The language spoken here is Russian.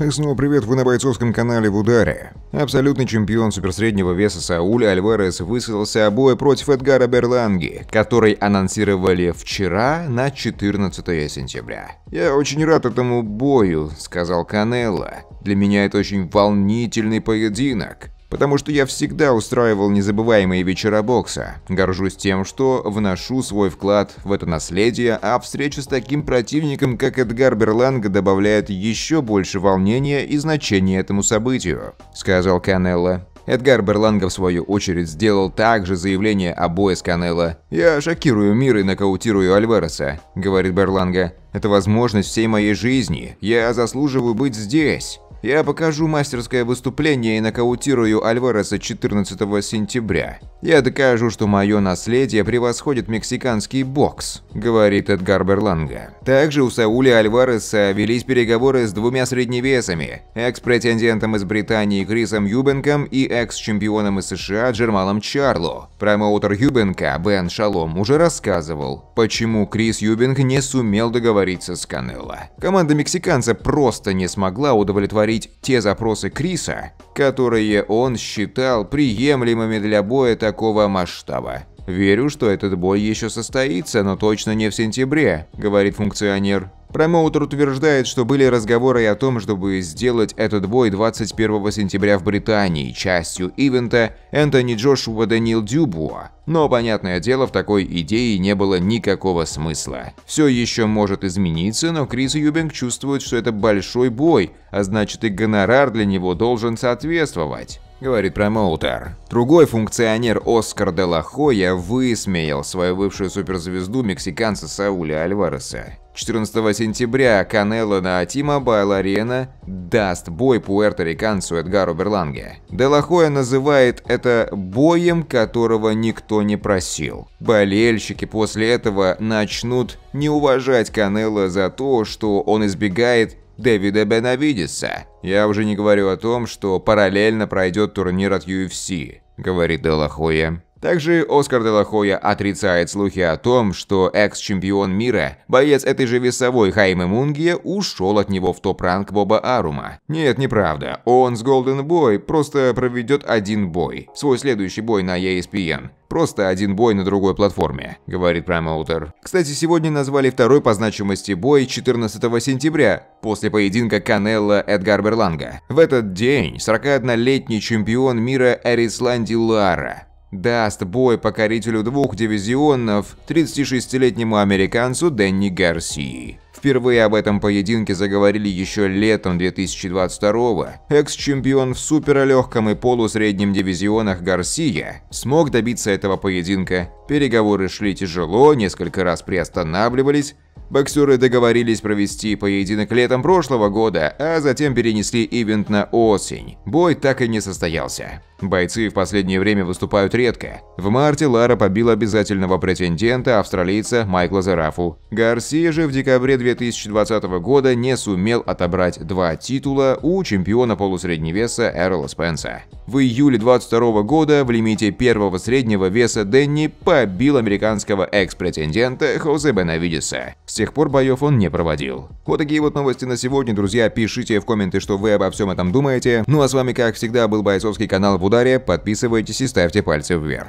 И снова привет, вы на бойцовском канале в ударе. Абсолютный чемпион суперсреднего веса Сауль Альварес высадился обои против Эдгара Берланги, который анонсировали вчера на 14 сентября. «Я очень рад этому бою», — сказал Канело. «Для меня это очень волнительный поединок потому что я всегда устраивал незабываемые вечера бокса. Горжусь тем, что вношу свой вклад в это наследие, а встреча с таким противником, как Эдгар Берланг, добавляет еще больше волнения и значения этому событию», — сказал Канелло. Эдгар Берланга, в свою очередь, сделал также заявление о бое с Канело. «Я шокирую мир и нокаутирую Альвареса», — говорит Берланга. «Это возможность всей моей жизни. Я заслуживаю быть здесь». Я покажу мастерское выступление и нокаутирую Альвареса 14 сентября. Я докажу, что мое наследие превосходит мексиканский бокс», – говорит Эдгар Берланга. Также у Сауля Альвареса велись переговоры с двумя средневесами – экс-претендентом из Британии Крисом Юбенком и экс-чемпионом из США Джермалом Чарло. Промоутер Юбенка Бен Шалом уже рассказывал, почему Крис Юбинг не сумел договориться с Канелло. Команда мексиканца просто не смогла удовлетворить удовлетворить те запросы Криса, которые он считал приемлемыми для боя такого масштаба. «Верю, что этот бой еще состоится, но точно не в сентябре», — говорит функционер. Промоутер утверждает, что были разговоры о том, чтобы сделать этот бой 21 сентября в Британии частью ивента Энтони Джошуа Данил Дюбуа. Но, понятное дело, в такой идее не было никакого смысла. Все еще может измениться, но Крис Юбинг чувствует, что это большой бой, а значит и гонорар для него должен соответствовать говорит промоутер. Другой функционер Оскар де Лахоя высмеял свою бывшую суперзвезду мексиканца Сауля Альвареса. 14 сентября Канело на Тима mobile Arena даст бой пуэрториканцу Эдгару Берланге. Делахоя называет это «боем, которого никто не просил». Болельщики после этого начнут не уважать Канело за то, что он избегает Дэвида Бенавидиса. Я уже не говорю о том, что параллельно пройдет турнир от UFC, говорит Делахоя. Также Оскар Делахоя отрицает слухи о том, что экс-чемпион мира, боец этой же весовой Хайме Мунгия, ушел от него в топ-ранг Боба Арума. Нет, неправда. Он с Голден Бой просто проведет один бой. Свой следующий бой на ESPN. Просто один бой на другой платформе, говорит промоутер. Кстати, сегодня назвали второй по значимости бой 14 сентября, после поединка Канелла Эдгар Берланга. В этот день 41-летний чемпион мира Эрисланди Лара даст бой покорителю двух дивизионов 36-летнему американцу Дэнни Гарсии. Впервые об этом поединке заговорили еще летом 2022-го. Экс-чемпион в суперлегком и полусреднем дивизионах Гарсия смог добиться этого поединка. Переговоры шли тяжело, несколько раз приостанавливались, Боксеры договорились провести поединок летом прошлого года, а затем перенесли ивент на осень. Бой так и не состоялся. Бойцы в последнее время выступают редко. В марте Лара побил обязательного претендента, австралийца Майкла Зарафу. Гарсия же в декабре 2020 года не сумел отобрать два титула у чемпиона полусредневеса Эрла Спенса. В июле 2022 года в лимите первого среднего веса Дэнни побил американского экс-претендента Хозе Бенавидеса. С тех пор боев он не проводил. Вот такие вот новости на сегодня, друзья. Пишите в комменты, что вы обо всем этом думаете. Ну а с вами, как всегда, был Бойцовский канал в ударе. Подписывайтесь и ставьте пальцы вверх.